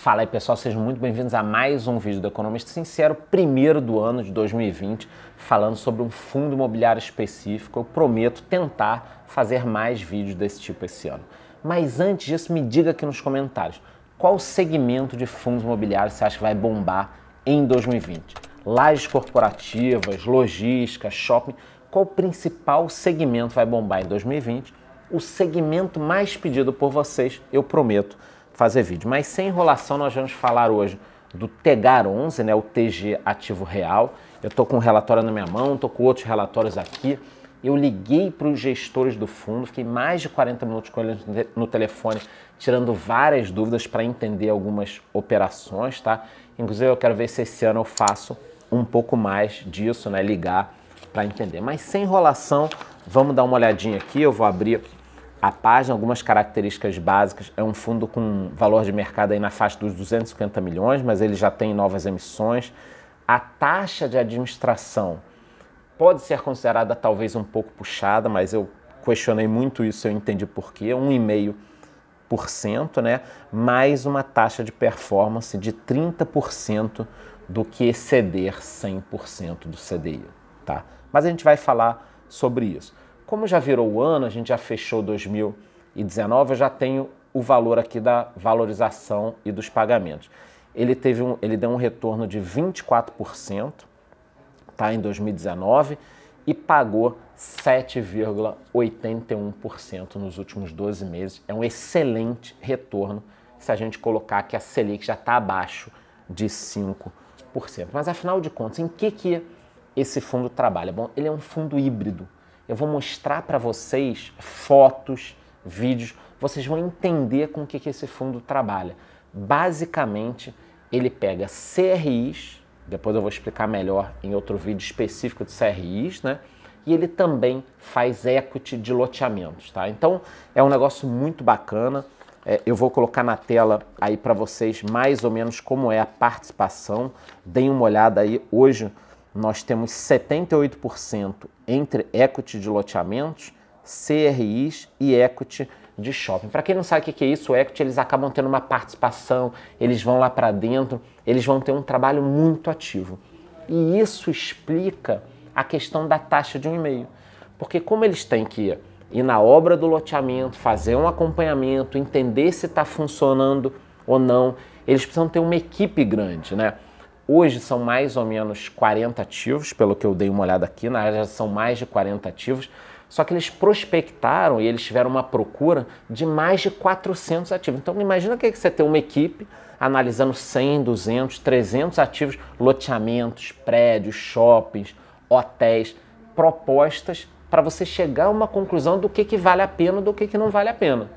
Fala aí pessoal, sejam muito bem-vindos a mais um vídeo do Economista Sincero, primeiro do ano de 2020, falando sobre um fundo imobiliário específico. Eu prometo tentar fazer mais vídeos desse tipo esse ano. Mas antes disso, me diga aqui nos comentários qual segmento de fundos imobiliários você acha que vai bombar em 2020? Lajes corporativas, logística, shopping, qual principal segmento vai bombar em 2020? O segmento mais pedido por vocês, eu prometo fazer vídeo. Mas sem enrolação, nós vamos falar hoje do TEGAR 11, né, o TG Ativo Real. Eu estou com um relatório na minha mão, estou com outros relatórios aqui. Eu liguei para os gestores do fundo, fiquei mais de 40 minutos com eles no telefone, tirando várias dúvidas para entender algumas operações, tá? Inclusive, eu quero ver se esse ano eu faço um pouco mais disso, né? Ligar para entender. Mas sem enrolação, vamos dar uma olhadinha aqui. Eu vou abrir a página, algumas características básicas, é um fundo com valor de mercado aí na faixa dos 250 milhões, mas ele já tem novas emissões. A taxa de administração pode ser considerada talvez um pouco puxada, mas eu questionei muito isso, eu entendi por quê, 1,5%, né? Mais uma taxa de performance de 30% do que exceder 100% do CDI, tá? Mas a gente vai falar sobre isso. Como já virou o ano, a gente já fechou 2019, eu já tenho o valor aqui da valorização e dos pagamentos. Ele, teve um, ele deu um retorno de 24% tá, em 2019 e pagou 7,81% nos últimos 12 meses. É um excelente retorno se a gente colocar que a Selic já está abaixo de 5%. Mas afinal de contas, em que, que esse fundo trabalha? Bom, ele é um fundo híbrido eu vou mostrar para vocês fotos, vídeos, vocês vão entender com o que, que esse fundo trabalha. Basicamente, ele pega CRIs, depois eu vou explicar melhor em outro vídeo específico de CRIs, né? E ele também faz equity de loteamentos, tá? Então é um negócio muito bacana. É, eu vou colocar na tela aí para vocês mais ou menos como é a participação. Deem uma olhada aí hoje nós temos 78% entre equity de loteamentos, CRIs e equity de shopping. Para quem não sabe o que é isso, o equity eles acabam tendo uma participação, eles vão lá para dentro, eles vão ter um trabalho muito ativo. E isso explica a questão da taxa de um e-mail. Porque como eles têm que ir na obra do loteamento, fazer um acompanhamento, entender se está funcionando ou não, eles precisam ter uma equipe grande, né? Hoje são mais ou menos 40 ativos, pelo que eu dei uma olhada aqui, na área são mais de 40 ativos, só que eles prospectaram e eles tiveram uma procura de mais de 400 ativos. Então imagina que, é que você tem uma equipe analisando 100, 200, 300 ativos, loteamentos, prédios, shoppings, hotéis, propostas para você chegar a uma conclusão do que, que vale a pena do que, que não vale a pena.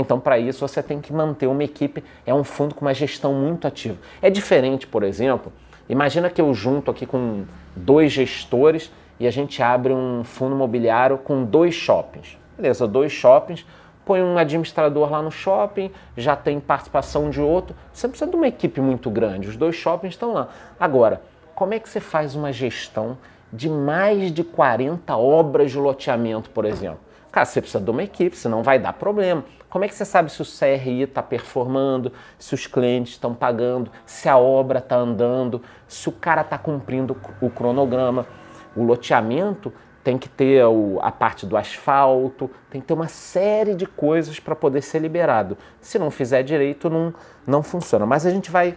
Então, para isso, você tem que manter uma equipe, é um fundo com uma gestão muito ativa. É diferente, por exemplo, imagina que eu junto aqui com dois gestores e a gente abre um fundo imobiliário com dois shoppings. Beleza, dois shoppings, põe um administrador lá no shopping, já tem participação de outro. Você precisa de uma equipe muito grande, os dois shoppings estão lá. Agora, como é que você faz uma gestão de mais de 40 obras de loteamento, por exemplo? Cara, você precisa de uma equipe, senão vai dar problema. Como é que você sabe se o CRI está performando, se os clientes estão pagando, se a obra está andando, se o cara está cumprindo o cronograma? O loteamento tem que ter a parte do asfalto, tem que ter uma série de coisas para poder ser liberado. Se não fizer direito, não, não funciona. Mas a gente vai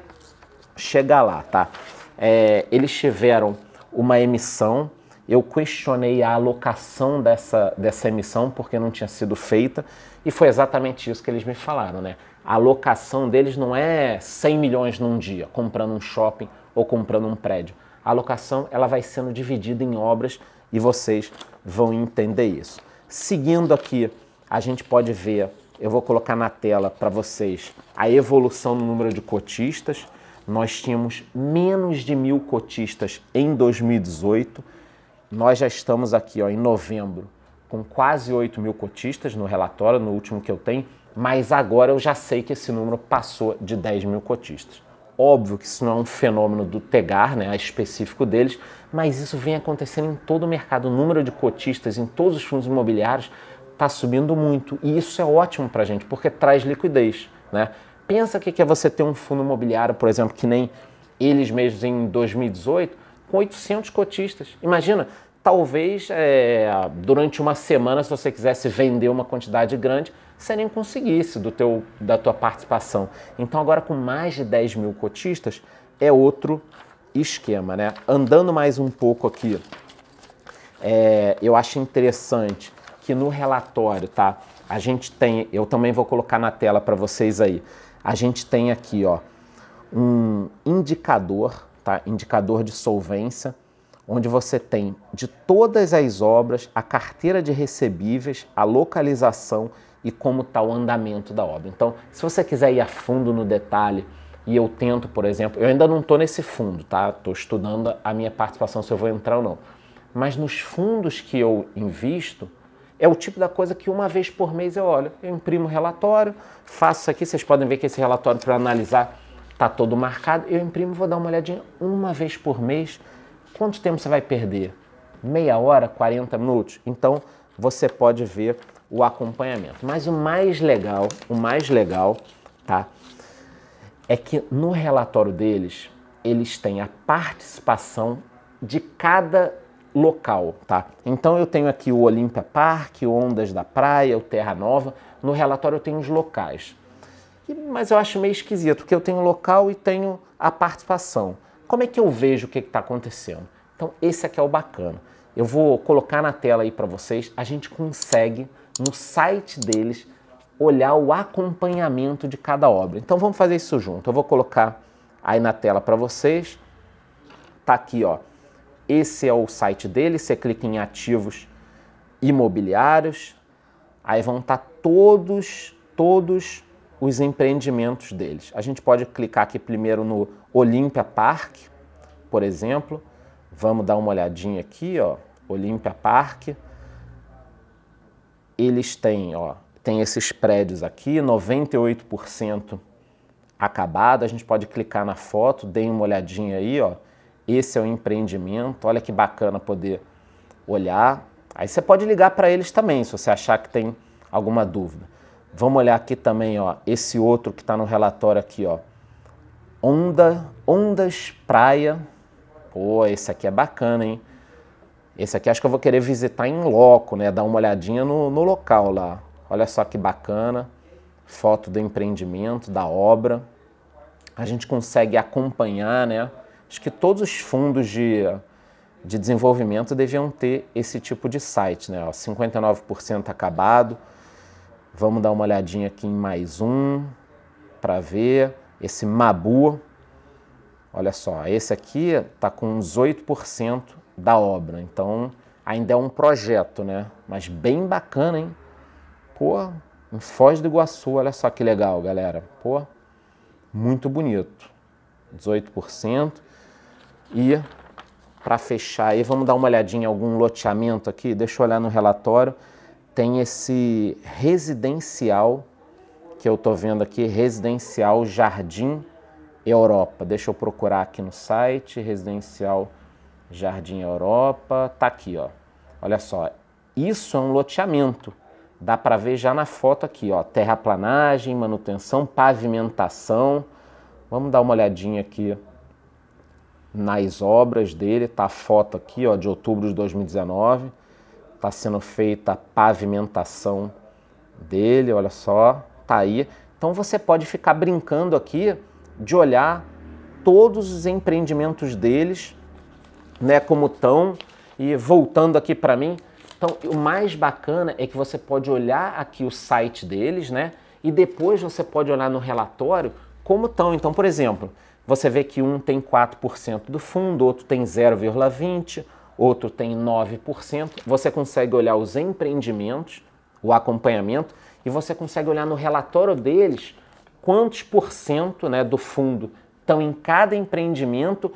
chegar lá, tá? É, eles tiveram uma emissão eu questionei a alocação dessa, dessa emissão porque não tinha sido feita e foi exatamente isso que eles me falaram, né? A alocação deles não é 100 milhões num dia, comprando um shopping ou comprando um prédio. A alocação ela vai sendo dividida em obras e vocês vão entender isso. Seguindo aqui, a gente pode ver, eu vou colocar na tela para vocês a evolução no número de cotistas. Nós tínhamos menos de mil cotistas em 2018 nós já estamos aqui ó, em novembro com quase 8 mil cotistas no relatório, no último que eu tenho, mas agora eu já sei que esse número passou de 10 mil cotistas. Óbvio que isso não é um fenômeno do Tegar, né, é específico deles, mas isso vem acontecendo em todo o mercado. O número de cotistas em todos os fundos imobiliários está subindo muito e isso é ótimo para a gente porque traz liquidez. Né? Pensa que é você ter um fundo imobiliário, por exemplo, que nem eles mesmos em 2018 com 800 cotistas. Imagina, talvez é, durante uma semana, se você quisesse vender uma quantidade grande, você nem conseguisse do teu, da tua participação. Então agora com mais de 10 mil cotistas é outro esquema, né? Andando mais um pouco aqui, é, eu acho interessante que no relatório, tá? A gente tem, eu também vou colocar na tela para vocês aí. A gente tem aqui, ó, um indicador tá? indicador de solvência, onde você tem de todas as obras a carteira de recebíveis, a localização e como está o andamento da obra. Então, se você quiser ir a fundo no detalhe, e eu tento, por exemplo, eu ainda não estou nesse fundo, tá? Estou estudando a minha participação, se eu vou entrar ou não. Mas nos fundos que eu invisto, é o tipo da coisa que uma vez por mês eu olho. Eu imprimo relatório, faço isso aqui, vocês podem ver que esse relatório para analisar Tá todo marcado, eu imprimo, vou dar uma olhadinha uma vez por mês. Quanto tempo você vai perder? Meia hora, 40 minutos? Então você pode ver o acompanhamento. Mas o mais legal, o mais legal, tá? É que no relatório deles, eles têm a participação de cada local, tá? Então eu tenho aqui o Olímpia Park, Ondas da Praia, o Terra Nova. No relatório eu tenho os locais mas eu acho meio esquisito, porque eu tenho o local e tenho a participação. Como é que eu vejo o que está acontecendo? Então, esse aqui é o bacana. Eu vou colocar na tela aí para vocês. A gente consegue, no site deles, olhar o acompanhamento de cada obra. Então, vamos fazer isso junto. Eu vou colocar aí na tela para vocês. Está aqui, ó. Esse é o site deles. Você clica em ativos imobiliários. Aí vão estar tá todos, todos os empreendimentos deles. A gente pode clicar aqui primeiro no Olympia Park, por exemplo. Vamos dar uma olhadinha aqui, ó, Olympia Park. Eles têm, ó, tem esses prédios aqui, 98% acabado. A gente pode clicar na foto, deem uma olhadinha aí, ó. Esse é o empreendimento. Olha que bacana poder olhar. Aí você pode ligar para eles também, se você achar que tem alguma dúvida. Vamos olhar aqui também, ó, esse outro que está no relatório aqui, ó. Onda, ondas Praia. Pô, esse aqui é bacana, hein? Esse aqui acho que eu vou querer visitar em loco, né? Dar uma olhadinha no, no local lá. Olha só que bacana. Foto do empreendimento, da obra. A gente consegue acompanhar, né? Acho que todos os fundos de, de desenvolvimento deviam ter esse tipo de site, né? 59% acabado, Vamos dar uma olhadinha aqui em mais um para ver esse Mabu. Olha só, esse aqui está com uns 8% da obra, então ainda é um projeto, né? Mas bem bacana, hein? Pô, em Foz do Iguaçu, olha só que legal, galera. Pô, muito bonito. 18%. E para fechar aí, vamos dar uma olhadinha em algum loteamento aqui. Deixa eu olhar no relatório tem esse residencial que eu estou vendo aqui, residencial Jardim Europa. Deixa eu procurar aqui no site, residencial Jardim Europa, tá aqui, ó. Olha só, isso é um loteamento. Dá para ver já na foto aqui, ó, terraplanagem, manutenção, pavimentação. Vamos dar uma olhadinha aqui nas obras dele, tá a foto aqui, ó, de outubro de 2019 está sendo feita a pavimentação dele, olha só, tá aí. Então você pode ficar brincando aqui de olhar todos os empreendimentos deles, né, como estão e voltando aqui para mim. Então, o mais bacana é que você pode olhar aqui o site deles, né? E depois você pode olhar no relatório como estão. Então, por exemplo, você vê que um tem 4% do fundo, outro tem 0,20, outro tem 9%. Você consegue olhar os empreendimentos, o acompanhamento, e você consegue olhar no relatório deles quantos por cento né, do fundo estão em cada empreendimento,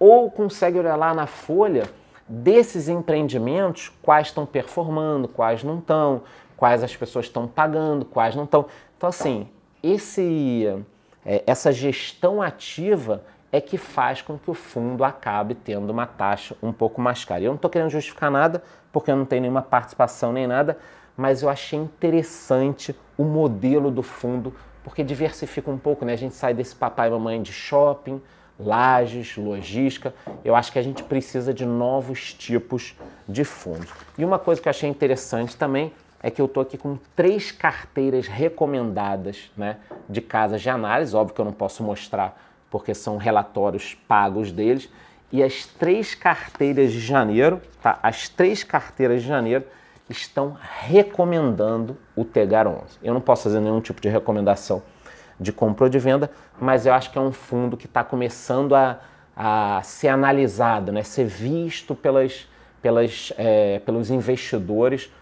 ou consegue olhar lá na folha desses empreendimentos, quais estão performando, quais não estão, quais as pessoas estão pagando, quais não estão. Então, assim, esse, é, essa gestão ativa é que faz com que o fundo acabe tendo uma taxa um pouco mais cara. Eu não estou querendo justificar nada, porque eu não tenho nenhuma participação nem nada, mas eu achei interessante o modelo do fundo, porque diversifica um pouco, né? A gente sai desse papai e mamãe de shopping, lajes, logística. Eu acho que a gente precisa de novos tipos de fundos. E uma coisa que eu achei interessante também é que eu estou aqui com três carteiras recomendadas né, de casas de análise. Óbvio que eu não posso mostrar porque são relatórios pagos deles. E as três carteiras de janeiro, tá? As três carteiras de janeiro estão recomendando o Tegar 11. Eu não posso fazer nenhum tipo de recomendação de compra ou de venda, mas eu acho que é um fundo que está começando a, a ser analisado, né? ser visto pelas, pelas, é, pelos investidores,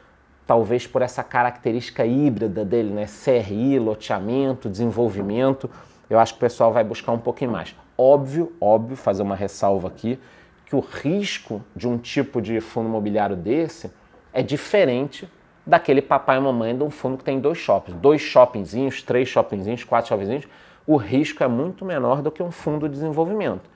talvez por essa característica híbrida dele, né? CRI, loteamento, desenvolvimento eu acho que o pessoal vai buscar um pouquinho mais. Óbvio, óbvio, fazer uma ressalva aqui, que o risco de um tipo de fundo imobiliário desse é diferente daquele papai e mamãe de um fundo que tem dois shoppings, dois shoppingzinhos, três shoppingzinhos, quatro shoppingzinhos, o risco é muito menor do que um fundo de desenvolvimento.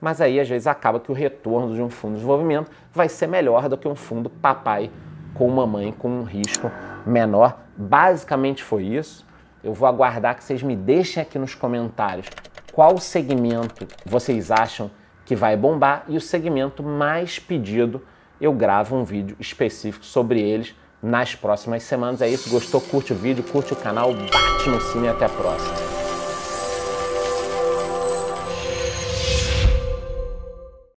Mas aí às vezes acaba que o retorno de um fundo de desenvolvimento vai ser melhor do que um fundo papai com mamãe com um risco menor. Basicamente foi isso. Eu vou aguardar que vocês me deixem aqui nos comentários qual segmento vocês acham que vai bombar e o segmento mais pedido. Eu gravo um vídeo específico sobre eles nas próximas semanas. É isso, gostou? Curte o vídeo, curte o canal, bate no sino e até a próxima.